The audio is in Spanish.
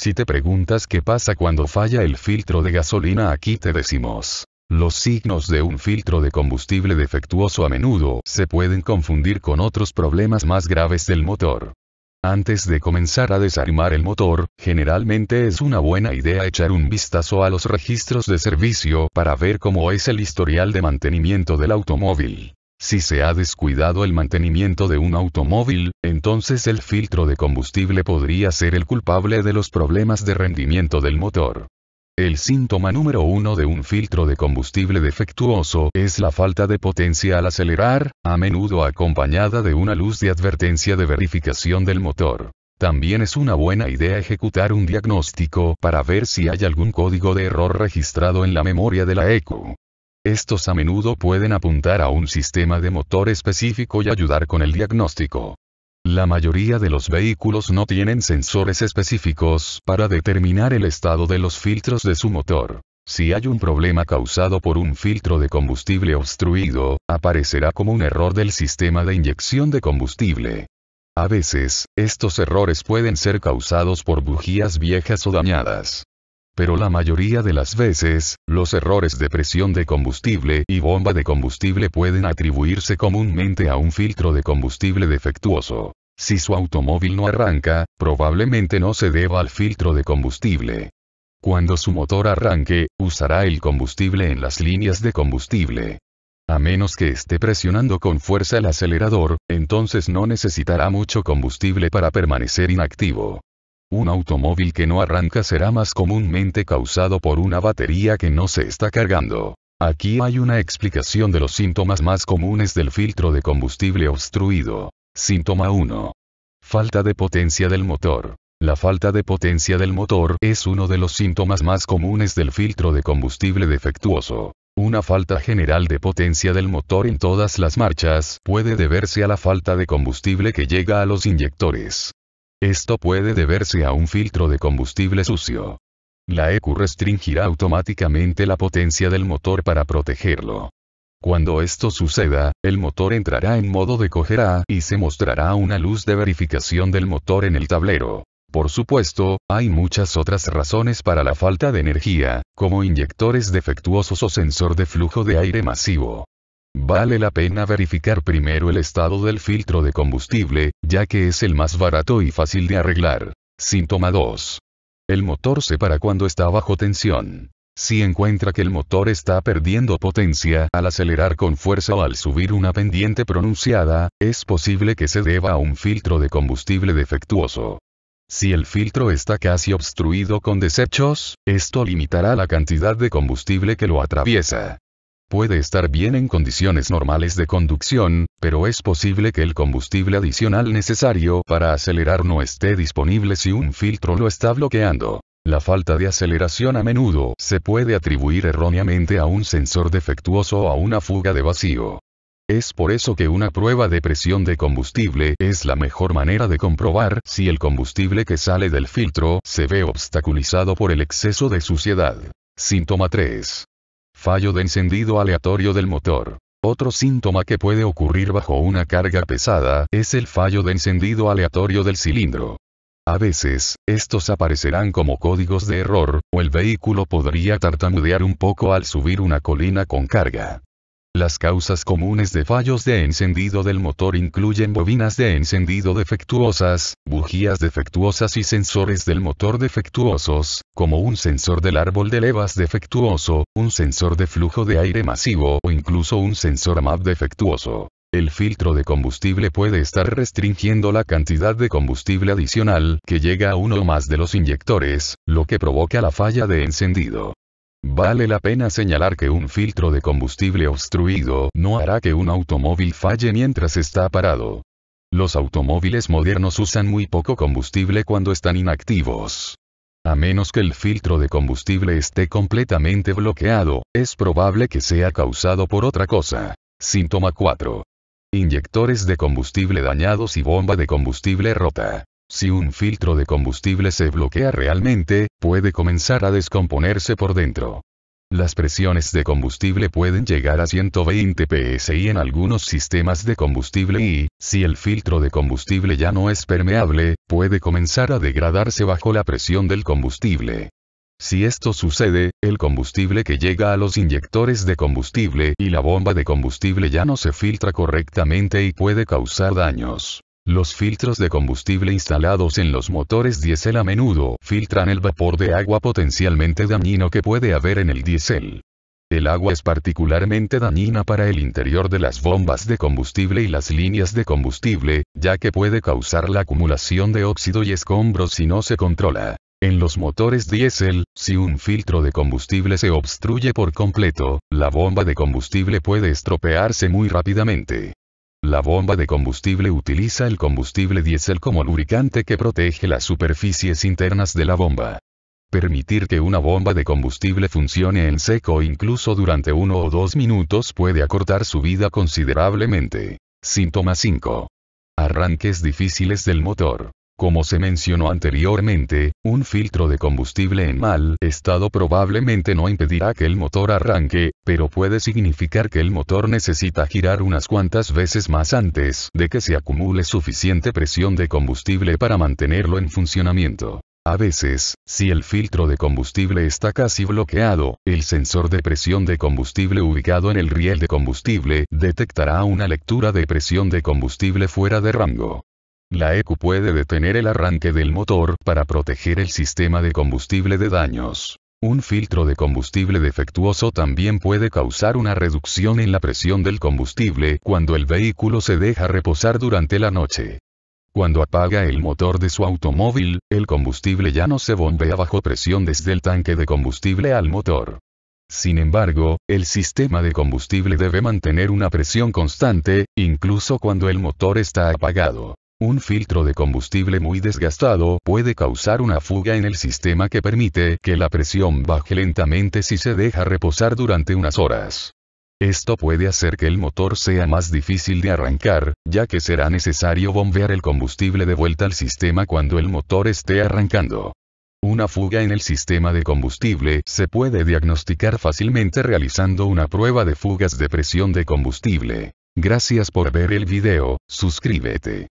Si te preguntas qué pasa cuando falla el filtro de gasolina, aquí te decimos. Los signos de un filtro de combustible defectuoso a menudo se pueden confundir con otros problemas más graves del motor. Antes de comenzar a desarmar el motor, generalmente es una buena idea echar un vistazo a los registros de servicio para ver cómo es el historial de mantenimiento del automóvil. Si se ha descuidado el mantenimiento de un automóvil, entonces el filtro de combustible podría ser el culpable de los problemas de rendimiento del motor. El síntoma número uno de un filtro de combustible defectuoso es la falta de potencia al acelerar, a menudo acompañada de una luz de advertencia de verificación del motor. También es una buena idea ejecutar un diagnóstico para ver si hay algún código de error registrado en la memoria de la ECU. Estos a menudo pueden apuntar a un sistema de motor específico y ayudar con el diagnóstico. La mayoría de los vehículos no tienen sensores específicos para determinar el estado de los filtros de su motor. Si hay un problema causado por un filtro de combustible obstruido, aparecerá como un error del sistema de inyección de combustible. A veces, estos errores pueden ser causados por bujías viejas o dañadas pero la mayoría de las veces, los errores de presión de combustible y bomba de combustible pueden atribuirse comúnmente a un filtro de combustible defectuoso. Si su automóvil no arranca, probablemente no se deba al filtro de combustible. Cuando su motor arranque, usará el combustible en las líneas de combustible. A menos que esté presionando con fuerza el acelerador, entonces no necesitará mucho combustible para permanecer inactivo. Un automóvil que no arranca será más comúnmente causado por una batería que no se está cargando. Aquí hay una explicación de los síntomas más comunes del filtro de combustible obstruido. Síntoma 1. Falta de potencia del motor. La falta de potencia del motor es uno de los síntomas más comunes del filtro de combustible defectuoso. Una falta general de potencia del motor en todas las marchas puede deberse a la falta de combustible que llega a los inyectores. Esto puede deberse a un filtro de combustible sucio. La EQ restringirá automáticamente la potencia del motor para protegerlo. Cuando esto suceda, el motor entrará en modo de coger A y se mostrará una luz de verificación del motor en el tablero. Por supuesto, hay muchas otras razones para la falta de energía, como inyectores defectuosos o sensor de flujo de aire masivo. Vale la pena verificar primero el estado del filtro de combustible, ya que es el más barato y fácil de arreglar. Síntoma 2. El motor se para cuando está bajo tensión. Si encuentra que el motor está perdiendo potencia al acelerar con fuerza o al subir una pendiente pronunciada, es posible que se deba a un filtro de combustible defectuoso. Si el filtro está casi obstruido con desechos, esto limitará la cantidad de combustible que lo atraviesa. Puede estar bien en condiciones normales de conducción, pero es posible que el combustible adicional necesario para acelerar no esté disponible si un filtro lo está bloqueando. La falta de aceleración a menudo se puede atribuir erróneamente a un sensor defectuoso o a una fuga de vacío. Es por eso que una prueba de presión de combustible es la mejor manera de comprobar si el combustible que sale del filtro se ve obstaculizado por el exceso de suciedad. Síntoma 3. Fallo de encendido aleatorio del motor. Otro síntoma que puede ocurrir bajo una carga pesada es el fallo de encendido aleatorio del cilindro. A veces, estos aparecerán como códigos de error, o el vehículo podría tartamudear un poco al subir una colina con carga. Las causas comunes de fallos de encendido del motor incluyen bobinas de encendido defectuosas, bujías defectuosas y sensores del motor defectuosos, como un sensor del árbol de levas defectuoso, un sensor de flujo de aire masivo o incluso un sensor MAP defectuoso. El filtro de combustible puede estar restringiendo la cantidad de combustible adicional que llega a uno o más de los inyectores, lo que provoca la falla de encendido. Vale la pena señalar que un filtro de combustible obstruido no hará que un automóvil falle mientras está parado. Los automóviles modernos usan muy poco combustible cuando están inactivos. A menos que el filtro de combustible esté completamente bloqueado, es probable que sea causado por otra cosa. Síntoma 4. Inyectores de combustible dañados y bomba de combustible rota. Si un filtro de combustible se bloquea realmente, puede comenzar a descomponerse por dentro. Las presiones de combustible pueden llegar a 120 psi en algunos sistemas de combustible y, si el filtro de combustible ya no es permeable, puede comenzar a degradarse bajo la presión del combustible. Si esto sucede, el combustible que llega a los inyectores de combustible y la bomba de combustible ya no se filtra correctamente y puede causar daños. Los filtros de combustible instalados en los motores diésel a menudo filtran el vapor de agua potencialmente dañino que puede haber en el diésel. El agua es particularmente dañina para el interior de las bombas de combustible y las líneas de combustible, ya que puede causar la acumulación de óxido y escombros si no se controla. En los motores diésel, si un filtro de combustible se obstruye por completo, la bomba de combustible puede estropearse muy rápidamente. La bomba de combustible utiliza el combustible diésel como lubricante que protege las superficies internas de la bomba. Permitir que una bomba de combustible funcione en seco incluso durante uno o dos minutos puede acortar su vida considerablemente. Síntoma 5. Arranques difíciles del motor. Como se mencionó anteriormente, un filtro de combustible en mal estado probablemente no impedirá que el motor arranque, pero puede significar que el motor necesita girar unas cuantas veces más antes de que se acumule suficiente presión de combustible para mantenerlo en funcionamiento. A veces, si el filtro de combustible está casi bloqueado, el sensor de presión de combustible ubicado en el riel de combustible detectará una lectura de presión de combustible fuera de rango. La ECU puede detener el arranque del motor para proteger el sistema de combustible de daños. Un filtro de combustible defectuoso también puede causar una reducción en la presión del combustible cuando el vehículo se deja reposar durante la noche. Cuando apaga el motor de su automóvil, el combustible ya no se bombea bajo presión desde el tanque de combustible al motor. Sin embargo, el sistema de combustible debe mantener una presión constante, incluso cuando el motor está apagado. Un filtro de combustible muy desgastado puede causar una fuga en el sistema que permite que la presión baje lentamente si se deja reposar durante unas horas. Esto puede hacer que el motor sea más difícil de arrancar, ya que será necesario bombear el combustible de vuelta al sistema cuando el motor esté arrancando. Una fuga en el sistema de combustible se puede diagnosticar fácilmente realizando una prueba de fugas de presión de combustible. Gracias por ver el video, suscríbete.